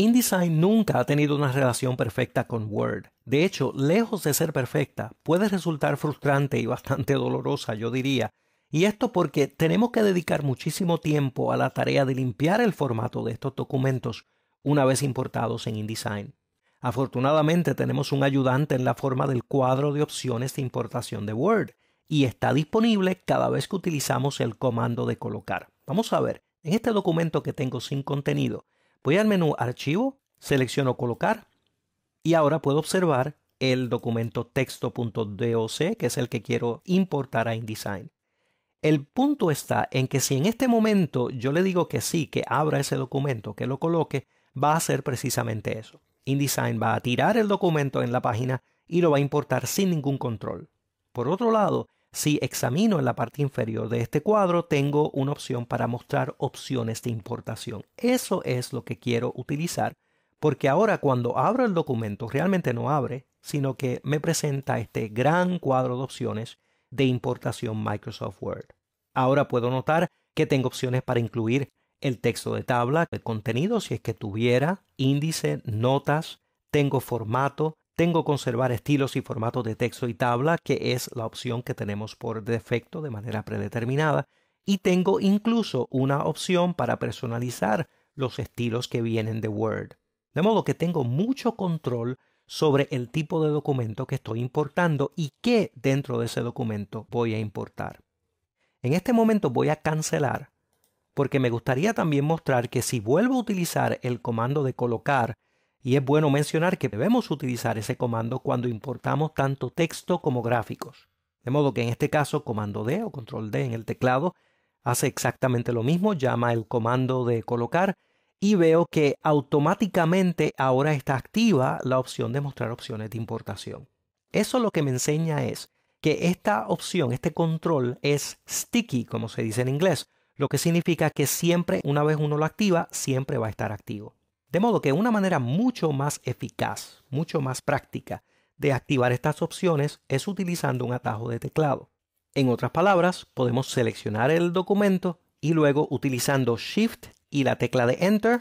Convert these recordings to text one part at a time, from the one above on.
InDesign nunca ha tenido una relación perfecta con Word. De hecho, lejos de ser perfecta, puede resultar frustrante y bastante dolorosa, yo diría. Y esto porque tenemos que dedicar muchísimo tiempo a la tarea de limpiar el formato de estos documentos una vez importados en InDesign. Afortunadamente tenemos un ayudante en la forma del cuadro de opciones de importación de Word y está disponible cada vez que utilizamos el comando de colocar. Vamos a ver, en este documento que tengo sin contenido, Voy al menú Archivo, selecciono Colocar y ahora puedo observar el documento texto.doc, que es el que quiero importar a InDesign. El punto está en que si en este momento yo le digo que sí, que abra ese documento, que lo coloque, va a hacer precisamente eso. InDesign va a tirar el documento en la página y lo va a importar sin ningún control. Por otro lado, si examino en la parte inferior de este cuadro, tengo una opción para mostrar opciones de importación. Eso es lo que quiero utilizar, porque ahora cuando abro el documento realmente no abre, sino que me presenta este gran cuadro de opciones de importación Microsoft Word. Ahora puedo notar que tengo opciones para incluir el texto de tabla, el contenido, si es que tuviera, índice, notas, tengo formato, tengo conservar estilos y formatos de texto y tabla, que es la opción que tenemos por defecto de manera predeterminada. Y tengo incluso una opción para personalizar los estilos que vienen de Word. De modo que tengo mucho control sobre el tipo de documento que estoy importando y qué dentro de ese documento voy a importar. En este momento voy a cancelar porque me gustaría también mostrar que si vuelvo a utilizar el comando de colocar y es bueno mencionar que debemos utilizar ese comando cuando importamos tanto texto como gráficos. De modo que en este caso, comando D o control D en el teclado hace exactamente lo mismo, llama el comando de colocar y veo que automáticamente ahora está activa la opción de mostrar opciones de importación. Eso lo que me enseña es que esta opción, este control es sticky, como se dice en inglés, lo que significa que siempre, una vez uno lo activa, siempre va a estar activo. De modo que una manera mucho más eficaz, mucho más práctica de activar estas opciones es utilizando un atajo de teclado. En otras palabras, podemos seleccionar el documento y luego utilizando Shift y la tecla de Enter,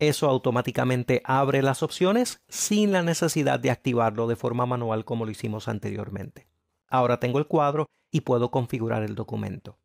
eso automáticamente abre las opciones sin la necesidad de activarlo de forma manual como lo hicimos anteriormente. Ahora tengo el cuadro y puedo configurar el documento.